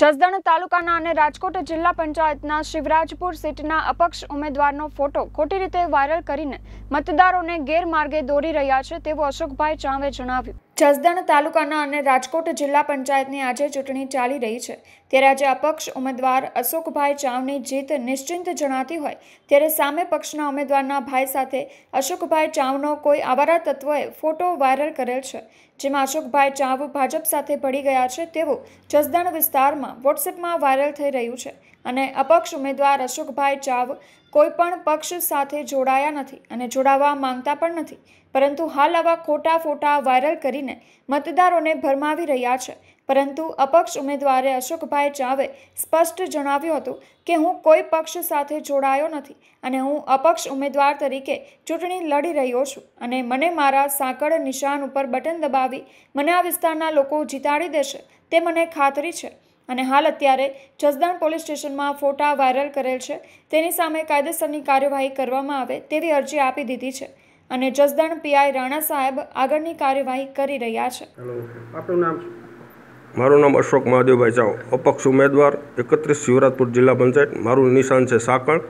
જસદણ તાલુકાના અને રાજકોટ જિલ્લા પંચાયતના શિવરાજપુર સીટના અપક્ષ ઉમેદવારનો ફોટો ખોટી રીતે વાયરલ કરીને મતદારોને ગેરમાર્ગે દોરી રહ્યા છે તેવું અશોકભાઈ ચાંવે જણાવ્યું જસદણ તાલુકાના અને રાજકોટ જિલ્લા પંચાયતની આજે ચૂંટણી ચાલી રહી છે ત્યારે આજે અપક્ષ ઉમેદવાર અશોકભાઈ ચાવની જીત નિશ્ચિંત જણાતી હોય ત્યારે સામે પક્ષના ઉમેદવારના ભાઈ સાથે અશોકભાઈ ચાવનો કોઈ આવારા તત્વોએ ફોટો વાયરલ કરેલ છે જેમાં અશોકભાઈ ચાવ ભાજપ સાથે ભળી ગયા છે તેવું જસદણ વિસ્તારમાં વોટ્સએપમાં વાયરલ થઈ રહ્યું છે અને અપક્ષ ઉમેદવાર અશોકભાઈ ચાવ કોઈપણ પક્ષ સાથે જોડાયા નથી અને જોડાવા માંગતા પણ નથી પરંતુ હાલ આવા ખોટા ફોટા વાયરલ કરીને મતદારોને ભરમાવી રહ્યા છે પરંતુ અપક્ષ ઉમેદવારે અશોકભાઈ ચાવે સ્પષ્ટ જણાવ્યું હતું કે હું કોઈ પક્ષ સાથે જોડાયો નથી અને હું અપક્ષ ઉમેદવાર તરીકે ચૂંટણી લડી રહ્યો છું અને મને મારા સાંકળ નિશાન ઉપર બટન દબાવી મને આ વિસ્તારના લોકો જીતાડી દેશે તે મને ખાતરી છે અને હાલ અત્યારે જસદણ પોલીસ સ્ટેશનમાં ફોટા વાયરલ કરેલ છે તેની સામે કાયદેસરની કાર્યવાહી કરવામાં આવે તેવી અરજી આપી દીધી છે અને જસદણ પીઆઈ રાણા સાહેબ આગળની કાર્યવાહી કરી રહ્યા છે મારું નામ અશોક મહાદેવભાઈ ચાવ અપક્ષ ઉમેદવાર એકત્રીસ શિવરાજપુર જિલ્લા પંચાયત મારું નિશાન છે સાંકળ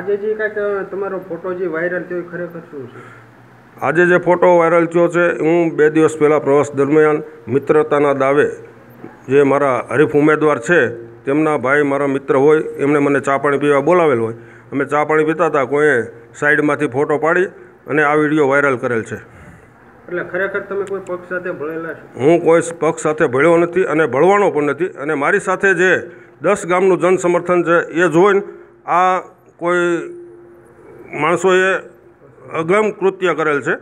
આજે જે કાંઈક તમારો ફોટો જે વાયરલ થયો ખરેખર શું છે આજે જે ફોટો વાયરલ થયો છે હું બે દિવસ પહેલાં પ્રવાસ દરમિયાન મિત્રતાના દાવે જે મારા હરીફ ઉમેદવાર છે તેમના ભાઈ મારા મિત્ર હોય એમને મને ચા પાણી પીવા બોલાવેલ હોય અમે ચા પાણી પીતા હતા કોઈએ સાઈડમાંથી ફોટો પાડી અને આ વિડીયો વાયરલ કરેલ છે એટલે ખરેખર તમે કોઈ પક્ષ સાથે ભળેલા હું કોઈ પક્ષ સાથે ભળ્યો નથી અને ભળવાનો પણ નથી અને મારી સાથે જે દસ ગામનું જનસમર્થન છે એ જોઈને આ કોઈ માણસોએ અગમ કૃત્ય કરેલ છે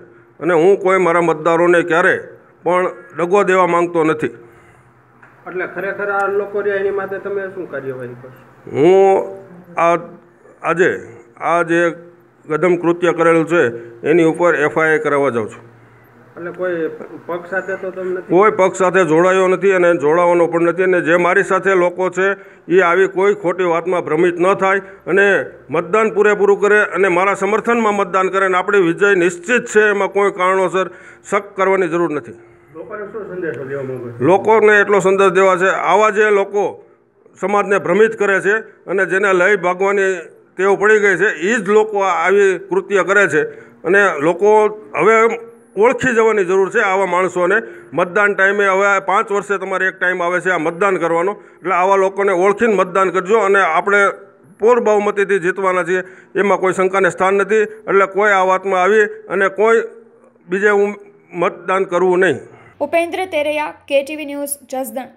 અને હું કોઈ મારા મતદારોને ક્યારેય પણ ડગો દેવા માંગતો નથી એટલે ખરેખર આ લોકો રહ્યા એની માટે તમે શું કાર્યવાહી કરશો હું આ આજે આ જે ગદમ કૃત્ય કરેલું છે એની ઉપર એફઆઈઆર કરાવવા જાઉં છું એટલે કોઈ પક્ષ સાથે તો તમને કોઈ પક્ષ સાથે જોડાયો નથી અને જોડાવાનો પણ નથી અને જે મારી સાથે લોકો છે એ આવી કોઈ ખોટી વાતમાં ભ્રમિત ન થાય અને મતદાન પૂરેપૂરું કરે અને મારા સમર્થનમાં મતદાન કરે અને આપણી વિજય નિશ્ચિત છે એમાં કોઈ કારણોસર શક કરવાની જરૂર નથી લોકોને એટલો સંદેશ દેવા છે આવા જે લોકો સમાજને ભ્રમિત કરે છે અને જેને લઈ ભાગવાની ટેવ પડી ગઈ છે એ જ લોકો આવી કૃત્ય કરે છે અને લોકો હવે ઓળખી જવાની જરૂર છે આવા માણસોને મતદાન ટાઈમે હવે પાંચ વર્ષે તમારે એક ટાઈમ આવે છે આ મતદાન કરવાનો એટલે આવા લોકોને ઓળખીને મતદાન કરજો અને આપણે પૂર બહુમતીથી જીતવાના છીએ એમાં કોઈ શંકાને સ્થાન નથી એટલે કોઈ આ વાતમાં આવી અને કોઈ બીજે હું મતદાન કરવું નહીં ઉપેન્દ્ર તેરૈયા કેટીવી ન્યૂઝ જસદણ